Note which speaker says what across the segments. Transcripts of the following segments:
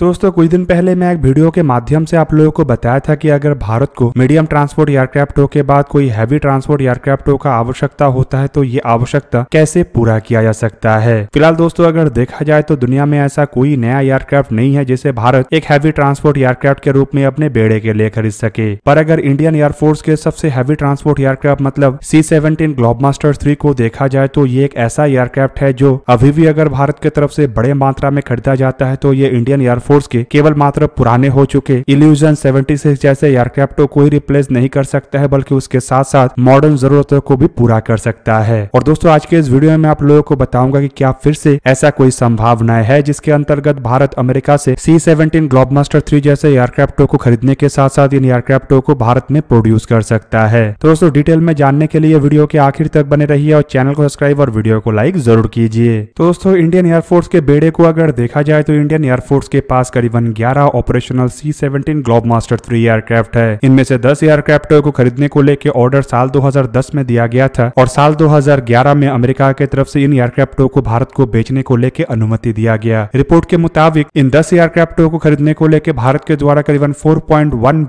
Speaker 1: दोस्तों कुछ दिन पहले मैं एक वीडियो के माध्यम से आप लोगों को बताया था कि अगर भारत को मीडियम ट्रांसपोर्ट एयरक्राफ्ट के बाद कोई हैवी ट्रांसपोर्ट एयरक्राफ्ट का आवश्यकता होता है तो ये आवश्यकता कैसे पूरा किया जा सकता है फिलहाल दोस्तों अगर देखा जाए तो दुनिया में ऐसा कोई नया एयरक्राफ्ट नहीं है जिसे भारत एक हैवी ट्रांसपोर्ट एयरक्राफ्ट के रूप में अपने बेड़े के लिए खरीद सके पर अगर इंडियन एयरफोर्स के सबसे हैवी ट्रांसपोर्ट एयरक्राफ्ट मतलब सी सेवनटीन ग्लोब थ्री को देखा जाए तो ये एक ऐसा एयरक्राफ्ट है जो अभी भी अगर भारत की तरफ से बड़े मात्रा में खरीदा जाता है तो ये इंडियन एयरफोर्स फोर्स के केवल मात्र पुराने हो चुके इल्यूजन 76 जैसे एयरक्राफ्ट को ही रिप्लेस नहीं कर सकता है बल्कि उसके साथ साथ मॉडर्न जरूरतों को भी पूरा कर सकता है और दोस्तों आज के इस वीडियो में आप लोगों को बताऊंगा की क्या फिर से ऐसा कोई संभावना है जिसके अंतर्गत भारत अमेरिका से C seventeen globe master three जैसे एयरक्राफ्टों को खरीदने के साथ साथ इन एयरक्राफ्टों को भारत में प्रोड्यूस कर सकता है तो दोस्तों डिटेल में जानने के लिए वीडियो के आखिर तक बने रहिए और चैनल को सब्सक्राइब और वीडियो को लाइक जरूर कीजिए तो दोस्तों इंडियन एयरफोर्स के बेड़े को अगर देखा जाए तो इंडियन एयरफोर्स के पास पास करीबन 11 operational C seventeen globe master three aircraft है इनमें से 10 एयरक्राफ्ट को खरीदने को लेकर ऑर्डर साल 2010 में दिया गया था और साल 2011 में अमेरिका के तरफ से इन एयरक्राफ्टों को भारत को बेचने को लेकर अनुमति दिया गया रिपोर्ट के मुताबिक इन दस एयरक्राफ्ट को खरीदने को लेकर भारत के द्वारा करीबन फोर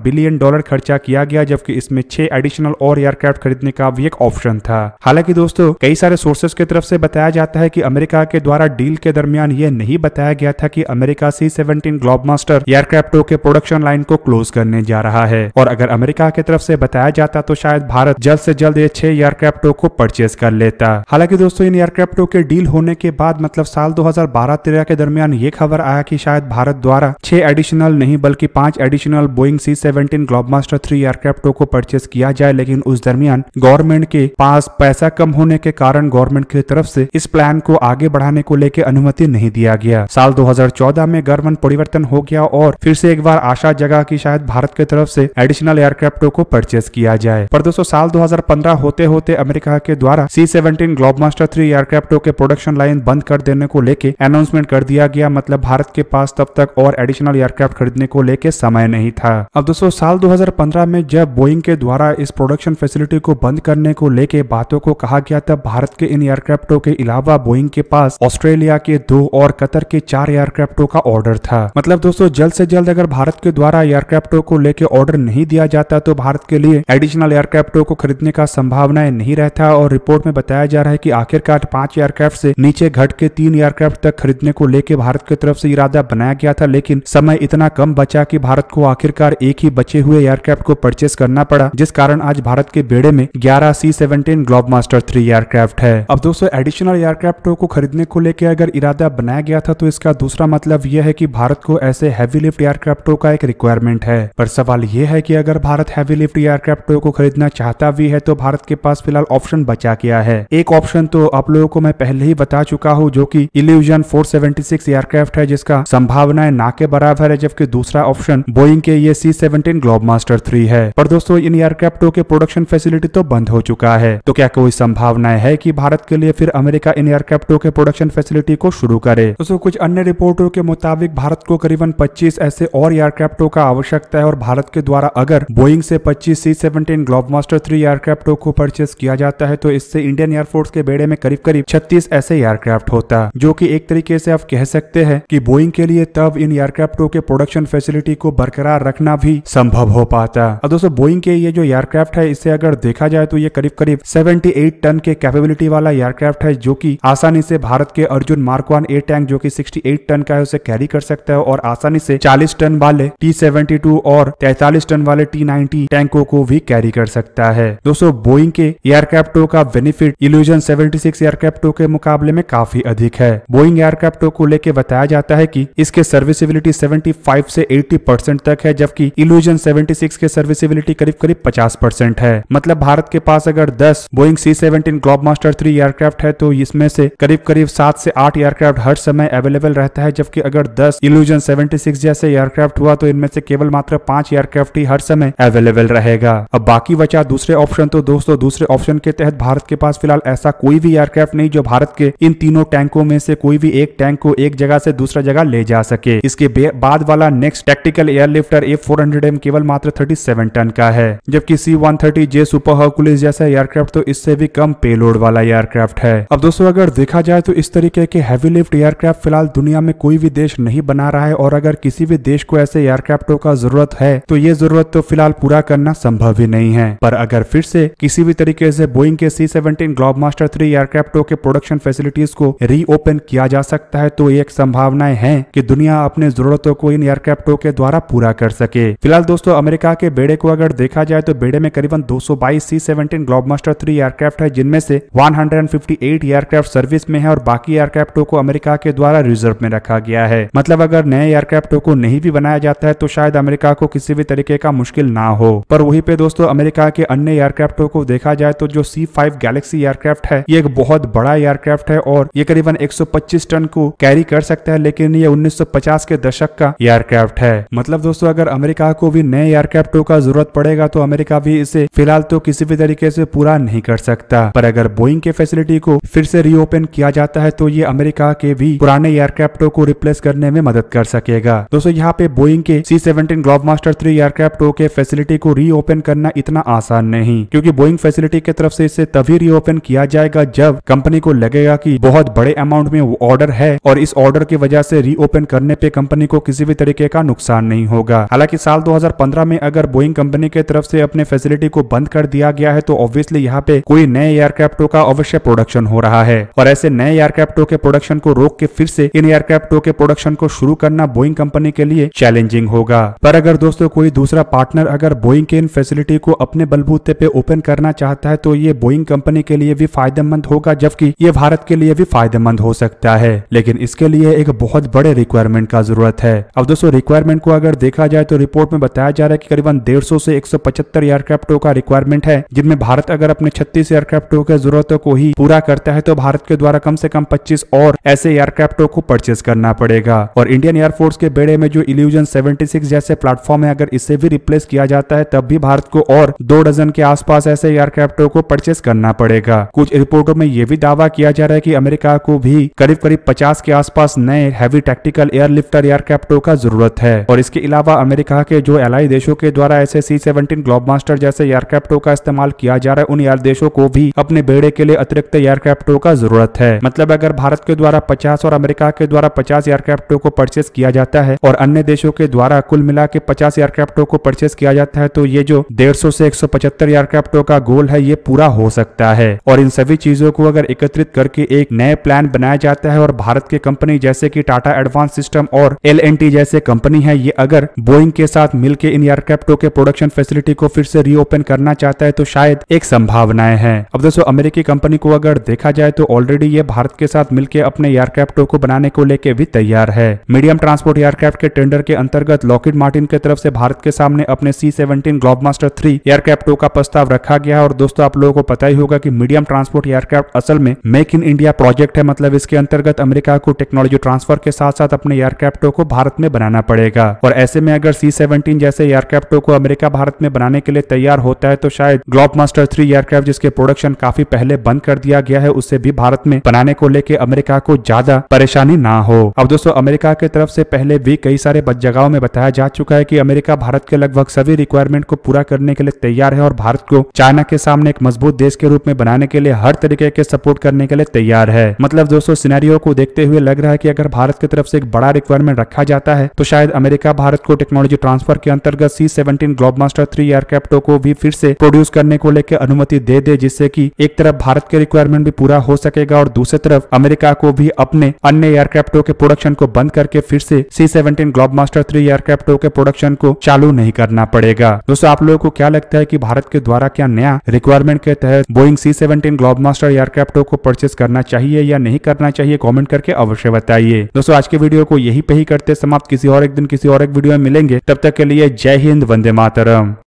Speaker 1: बिलियन डॉलर खर्चा किया गया जबकि इसमें छह एडिशनल और एयरक्राफ्ट खरीदने का भी एक ऑप्शन था हालांकि दोस्तों कई सारे सोर्सेस की तरफ से बताया जाता है की अमेरिका के द्वारा डील के दरमियान ये नहीं बताया गया था की America C seven globe master globemaster aircraft two के प्रोडक्शन लाइन को क्लोज करने जा रहा है और अगर अमेरिका की तरफ से बताया जाता तो शायद भारत जल्द से जल्द ये छह एयरक्राफ्टों को परचेज कर लेता हालांकि दोस्तों इन एयरक्राफ्टों के डील होने के बाद मतलब साल 2012-13 के दरमियान ये खबर आया कि शायद भारत द्वारा छह एडिशनल नहीं बल्कि पांच additional Boeing C seventeen master three एयरक्राफ्टों को परचेज किया जाए लेकिन उस दरमियान गवर्नमेंट के पास पैसा कम होने के कारण गवर्नमेंट की तरफ से इस प्लान को आगे बढ़ाने को लेकर अनुमति नहीं दिया गया साल 2014 में गर्वन परिवर्तन हो गया और फिर से एक बार आशा जगा की शायद भारत की तरफ से एडिशनल एयरक्राफ्टों को परचेस किया जाए पर दोस्तों साल 2015 होते होते अमेरिका के द्वारा C seventeen globe master three एयरक्राफ्टों के प्रोडक्शन लाइन बंद कर देने को लेके अनाउंसमेंट कर दिया गया मतलब भारत के पास तब तक और एडिशनल एयरक्राफ्ट खरीदने को लेके समय नहीं था अब दोस्तों साल 2015 में जब बोइंग के द्वारा इस प्रोडक्शन फैसिलिटी को बंद करने को लेके बातों को कहा गया तब भारत के इन एयरक्राफ्टों के अलावा बोइंग के पास ऑस्ट्रेलिया के दो और कतर के चार एयरक्राफ्टों का ऑर्डर था था मतलब दोस्तों जल्द से जल्द अगर भारत के द्वारा एयरक्राफ्टों को लेकर ऑर्डर नहीं दिया जाता तो भारत के लिए एडिशनल एयरक्राफ्टों को खरीदने का संभावनाएं नहीं रहता और रिपोर्ट में बताया जा रहा है की आखिरकार पांच एयरक्राफ्ट से नीचे घट के तीन एयरक्राफ्ट तक खरीदने को लेकर भारत की तरफ से इरादा बनाया गया था लेकिन समय इतना कम बचा की भारत को आखिरकार एक ही बचे हुए एयरक्राफ्ट को परचेस करना पड़ा जिस कारण आज भारत के बेड़े में ग्यारह C seventeen globe master three aircraft है अब दोस्तों एडिशनल एयरक्राफ्टों को खरीदने को लेकर अगर इरादा बनाया गया था तो इसका दूसरा मतलब यह है की भारत भारत को ऐसे हैवी लिफ्ट एयरक्राफ्टो का एक रिक्वायरमेंट है पर सवाल यह है कि अगर भारत हैवी लिफ्ट एयरक्राफ्टो को खरीदना चाहता भी है तो भारत के पास फिलहाल ऑप्शन बचा गया है एक ऑप्शन तो आप लोगों को मैं पहले ही बता चुका हूँ जो की इल्यूजन फोर एयरक्राफ्ट है जिसका संभावनाएं ना के बराबर है जबकि दूसरा ऑप्शन बोइंग के ये C seventeen globe master three है पर दोस्तों इन एयरक्राफ्टों के प्रोडक्शन फैसिलिटी तो बंद हो चुका है तो क्या कोई संभावनाएं है की भारत के लिए फिर अमेरिका इन एयरक्राफ्टों के प्रोडक्शन फैसिलिटी को शुरू करे दोस्तों कुछ अन्य रिपोर्टों के मुताबिक भारत भारत को करीबन 25 ऐसे और एयरक्राफ्टों का आवश्यकता है और भारत के द्वारा अगर बोइंग से 25 C seventeen globe master three एयरक्राफ्टों को परचेस किया जाता है तो इससे इंडियन एयरफोर्स के बेड़े में करीब करीब छत्तीस ऐसे एयरक्राफ्ट होता है जो की एक तरीके से आप कह सकते हैं की बोइंग के लिए तब इन एयरक्राफ्टों के प्रोडक्शन फैसिलिटी को बरकरार रखना भी संभव हो पाता और दोस्तों बोइंग के ये जो एयरक्राफ्ट है इसे अगर देखा जाए तो ये करीब करीब 78 टन के कैपेबिलिटी वाला एयरक्राफ्ट है जो कि आसानी से भारत के अर्जुन मार्कवान ए टैंक जो कि 68 टन का है उसे कैरी कर सकते सकता है और आसानी से 40 टन वाले टी और 43 टन वाले टी टैंकों को भी कैरी कर सकता है दोस्तों बोइंग के एयरक्राफ्टो का बेनिफिट इल्यूजन 76 एयरक्राफ्टो के मुकाबले में काफी अधिक है बोइंग एयरक्राफ्टो को लेकर बताया जाता है की इसके सर्विसेबिलिटी सेवेंटी से एट्टी परसेंट तक है जबकि इल्यूजन सेवेंटी के सर्विसेबिलिटी करीब करीब पचास परसेंट है मतलब भारत के पास अगर दस Boeing C seventeen globe master three aircraft है तो इसमें से करीब करीब सात से आठ एयरक्राफ्ट हर समय अवेलेबल रहता है जबकि अगर दस इल्यूजन 76 जैसे एयरक्राफ्ट हुआ तो इनमें से केवल मात्र पांच एयरक्राफ्ट ही हर समय अवेलेबल रहेगा अब बाकी बचा दूसरे ऑप्शन तो दोस्तों दूसरे ऑप्शन के तहत भारत के पास फिलहाल ऐसा कोई भी एयरक्राफ्ट नहीं जो भारत के इन तीनों टैंकों में से कोई भी एक टैंक को एक जगह से दूसरा जगह ले जा सके इसके बाद वाला next tactical airlifter A four केवल मात्र थर्टी टन का है जबकि C one thirty J super Hercules जैसा एयरक्राफ्ट तो इससे भी कम पेलोड वाला एयरक्राफ्ट है अब दोस्तों अगर देखा जाए तो इस तरीके के हैवी लिफ्ट एयरक्राफ्ट फिलहाल दुनिया में कोई भी देश नहीं बना बना रहा है और अगर किसी भी देश को ऐसे एयरक्राफ्टों का जरूरत है तो ये जरूरत तो फिलहाल पूरा करना संभव ही नहीं है पर अगर फिर से किसी भी तरीके से बोइंग के C seventeen globe master three एयरक्राफ्टों के प्रोडक्शन फैसिलिटीज को रीओपन किया जा सकता है तो एक संभावनाएं है की दुनिया अपने जरूरतों को इन एयरक्राफ्टों के द्वारा पूरा कर सके फिलहाल दोस्तों अमेरिका के बेड़े को अगर देखा जाए तो बेड़े में करीबन दो सौ बाईस C seventeen globe master three aircraft है जिनमें से एट एयरक्राफ्ट सर्विस में है और बाकी एयरक्राफ्टों को अमेरिका के द्वारा रिजर्व में रखा गया है मतलब अगर नए एयरक्राफ्ट को नहीं भी बनाया जाता है तो शायद अमेरिका को किसी भी तरीके का मुश्किल ना हो पर वही पे दोस्तों अमेरिका के अन्य एयरक्राफ्ट को देखा जाए तो जो सी फाइव गैलेक्सी एयरक्राफ्ट है ये एक बहुत बड़ा एयरक्राफ्ट है और ये करीबन 125 टन को कैरी कर सकता है लेकिन ये 1950 के दशक का एयरक्राफ्ट है मतलब दोस्तों अगर अमेरिका को भी नए एयरक्राफ्टों का जरूरत पड़ेगा तो अमेरिका भी इसे फिलहाल तो किसी भी तरीके से पूरा नहीं कर सकता पर अगर बोइंग के फैसिलिटी को फिर से रीओपन किया जाता है तो ये अमेरिका के भी पुराने एयरक्राफ्टों को रिप्लेस करने में मदद मदद कर सकेगा दोस्तों यहाँ पे बोइंग के C seventeen globe master three aircraft के फैसिलिटी को रीओपन करना इतना आसान नहीं क्योंकि बोइंग फैसिलिटी की तरफ से इसे तभी रीओपन किया जाएगा जब कंपनी को लगेगा कि बहुत बड़े अमाउंट में ऑर्डर है और इस ऑर्डर की वजह से रीओपन करने पे कंपनी को किसी भी तरीके का नुकसान नहीं होगा हालांकि साल 2015 में अगर बोइंग कंपनी के तरफ से अपने फैसिलिटी को बंद कर दिया गया है तो ऑब्वियसली यहाँ पे कोई नए एयरक्राफ्टों का अवश्य प्रोडक्शन हो रहा है और ऐसे नए एयरक्राफ्टों के प्रोडक्शन को रोक के फिर से इन एयरक्राफ्टों के प्रोडक्शन को शुरू करना बोइंग कंपनी के लिए चैलेंजिंग होगा पर अगर दोस्तों कोई दूसरा पार्टनर अगर बोइंग के इन फैसिलिटी को अपने बलबूते पे ओपन करना चाहता है तो ये बोइंग कंपनी के लिए भी फायदेमंद होगा जबकि ये भारत के लिए भी फायदेमंद हो सकता है लेकिन इसके लिए एक बहुत बड़े रिक्वायरमेंट का जरूरत है अब दोस्तों रिक्वायरमेंट को अगर देखा जाए तो रिपोर्ट में बताया जा रहा है की करीबन डेढ़ से 175 एयरक्राफ्टों का रिक्वायरमेंट है जिनमें भारत अगर अपने छत्तीस एयरक्राफ्टों के जरूरतों को ही पूरा करता है तो भारत के द्वारा कम से कम 25 और ऐसे एयरक्राफ्टों को परचेज करना पड़ेगा और इंडियन एयरफोर्स के बेड़े में जो इल्यूजन 76 जैसे प्लेटफॉर्म है अगर इसे भी रिप्लेस किया जाता है तब भी भारत को और दो डजन के आसपास ऐसे एयरक्राफ्टों को परचेस करना पड़ेगा कुछ रिपोर्टों में यह भी दावा किया जा रहा है की अमेरिका को भी करीब करीब पचास के आसपास नए हैवी टैक्टिकल एयरलिफ्टर एयरक्राफ्टों का जरूरत है और इसके अलावा अमेरिका के जो एलाई देशों के द्वारा ऐसे सी सेवनटीन ग्लोब मास्टर जैसे एयरक्राफ्टों का इस्तेमाल किया जा रहा है उन एयर देशों को भी अपने बेड़े के लिए अतिरिक्त एयरक्राफ्टों का जरूरत है मतलब अगर भारत के द्वारा पचास और अमेरिका के द्वारा पचास एयरक्राफ्टों को परचेस किया जाता है और अन्य देशों के द्वारा कुल मिला के पचास एयरक्राफ्टों को परचेस किया जाता है तो ये जो डेढ़ सौ ऐसी एक सौ पचहत्तर एयरक्राफ्टों का गोल है ये पूरा हो सकता है और इन सभी चीजों को अगर एकत्रित करके एक नए प्लान बनाया जाता है और भारत के कंपनी जैसे की टाटा एडवांस सिस्टम और एल जैसे कंपनी है ये अगर बोइंग के साथ मिलकर इन एयरक्राफ्टों के प्रोडक्शन फैसिलिटी को फिर से रीओपन करना चाहता है तो शायद एक संभावनाएं हैं अब दोस्तों अमेरिकी कंपनी को अगर देखा जाए तो ऑलरेडी ये भारत के साथ मिलकर अपने एयरक्राफ्टों को बनाने को लेकर भी तैयार है मीडियम ट्रांसपोर्ट एयरक्राफ्ट के टेंडर के अंतर्गत लॉकिड मार्टिन के तरफ से भारत के सामने अपने C seventeen globe master three aircraft का प्रस्ताव रखा गया और दोस्तों आप लोगों को पता ही होगा की मीडियम ट्रांसपोर्ट एयरक्राफ्ट असल में मेक इन इंडिया प्रोजेक्ट है मतलब इसके अंतर्गत अमेरिका को टेक्नोलॉजी ट्रांसफर के साथ साथ अपने एयरक्राफ्टों को भारत में बनाना पड़ेगा और ऐसे में अगर सी सेवनटीन जैसे एयरक्राफ्टों को अमेरिका भारत में बनाने के लिए तैयार होता है तो शायद ग्लोब मास्टर थ्री एयरक्राफ्ट जिसके प्रोडक्शन काफी पहले बंद कर दिया गया है उससे भी भारत में बनाने को लेकर अमेरिका को ज्यादा परेशानी ना हो अब दोस्तों अमेरिका की तरफ से पहले भी कई सारे जगहों में बताया जा चुका है कि अमेरिका भारत के लगभग सभी रिक्वायरमेंट को पूरा करने के लिए तैयार है और भारत को चाइना के सामने एक मजबूत देश के रूप में बनाने के लिए हर तरीके के सपोर्ट करने के लिए तैयार है मतलब दोस्तों सिनेरियो को देखते हुए लग रहा है की अगर भारत की तरफ से एक बड़ा रिक्वायरमेंट रखा जाता है तो शायद अमेरिका भारत को टेक्नोलॉजी ट्रांसफर के अंतर्गत C seventeen globe master three एयरक्राफ्टों को भी फिर से प्रोड्यूस करने को लेकर अनुमति दे दे जिससे की एक तरफ भारत के रिक्वायरमेंट भी पूरा हो सकेगा और दूसरी तरफ अमेरिका को भी अपने अन्य एयरक्राफ्टों के प्रोडक्शन को बंद कर करके फिर से C seventeen globe master three aircraft के प्रोडक्शन को चालू नहीं करना पड़ेगा दोस्तों आप लोगों को क्या लगता है की भारत के द्वारा क्या नया रिक्वायरमेंट के तहत Boeing C seventeen globe master aircraft को परचेस करना चाहिए या नहीं करना चाहिए कॉमेंट करके अवश्य बताइए दोस्तों आज के वीडियो को यही पे ही करते समाप्त किसी और एक दिन किसी और एक वीडियो में मिलेंगे तब तक के लिए जय हिंद वंदे मातरम